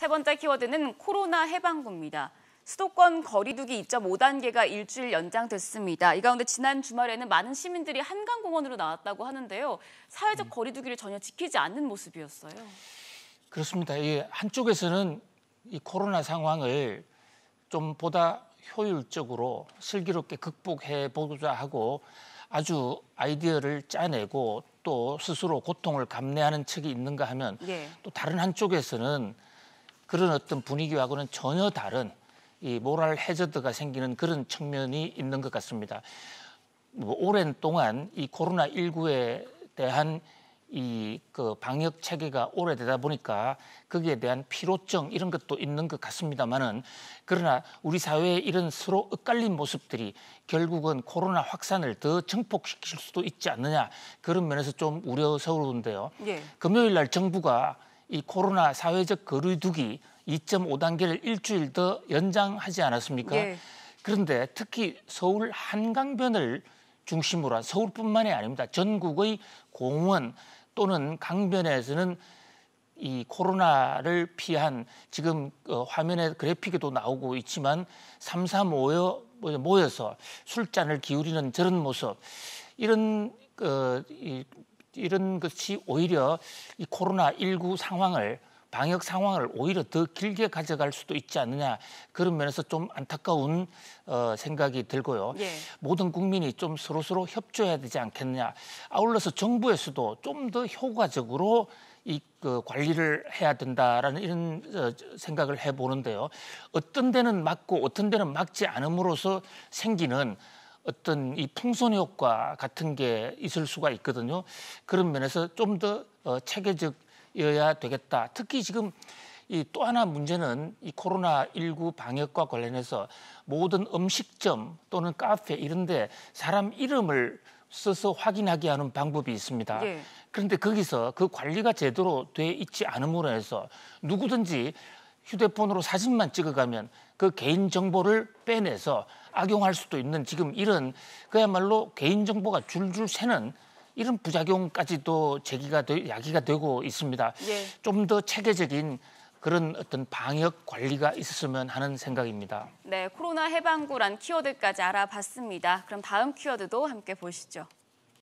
세 번째 키워드는 코로나 해방구입니다. 수도권 거리두기 2.5단계가 일주일 연장됐습니다. 이 가운데 지난 주말에는 많은 시민들이 한강공원으로 나왔다고 하는데요. 사회적 음. 거리두기를 전혀 지키지 않는 모습이었어요. 그렇습니다. 이 한쪽에서는 이 코로나 상황을 좀 보다 효율적으로 슬기롭게 극복해 보고자 하고 아주 아이디어를 짜내고 또 스스로 고통을 감내하는 측이 있는가 하면 예. 또 다른 한쪽에서는 그런 어떤 분위기하고는 전혀 다른 이 모랄 해저드가 생기는 그런 측면이 있는 것 같습니다. 뭐 오랜 동안 이 코로나 19에 대한 이 그 방역 체계가 오래되다 보니까 거기에 대한 피로증 이런 것도 있는 것 같습니다만은 그러나 우리 사회의 이런 서로 엇갈린 모습들이 결국은 코로나 확산을 더 증폭시킬 수도 있지 않느냐 그런 면에서 좀 우려스러운데요. 예. 금요일 날 정부가 이 코로나 사회적 거리두기 2.5단계를 일주일 더 연장하지 않았습니까? 예. 그런데 특히 서울 한강변을 중심으로 한 서울뿐만이 아닙니다. 전국의 공원 또는 강변에서는 이 코로나를 피한 지금 어, 화면에 그래픽에도 나오고 있지만 삼삼 오여 뭐, 모여서 술잔을 기울이는 저런 모습 이런 어, 이 이런 것이 오히려 이 코로나 19 상황을 방역 상황을 오히려 더 길게 가져갈 수도 있지 않느냐 그런 면에서 좀 안타까운 어, 생각이 들고요. 예. 모든 국민이 좀 서로서로 협조해야 되지 않겠느냐. 아울러서 정부에서도 좀 더 효과적으로 이 그 관리를 해야 된다라는 이런 어, 생각을 해보는데요. 어떤 데는 맞고 어떤 데는 맞지 않음으로써 생기는 어떤 이 풍선 효과 같은 게 있을 수가 있거든요. 그런 면에서 좀 더 어, 체계적이어야 되겠다. 특히 지금 이 또 하나 문제는 이 코로나 19 방역과 관련해서 모든 음식점 또는 카페 이런데 사람 이름을 써서 확인하게 하는 방법이 있습니다. 예. 그런데 거기서 그 관리가 제대로 돼 있지 않음으로 해서 누구든지 휴대폰으로 사진만 찍어가면 그 개인 정보를 빼내서 악용할 수도 있는 지금 이런 그야말로 개인정보가 줄줄 새는 이런 부작용까지도 제기가 되, 야기가 되고 있습니다. 네. 예. 좀더 체계적인 그런 어떤 방역 관리가 있었으면 하는 생각입니다. 네, 코로나 해방구란 키워드까지 알아봤습니다. 그럼 다음 키워드도 함께 보시죠.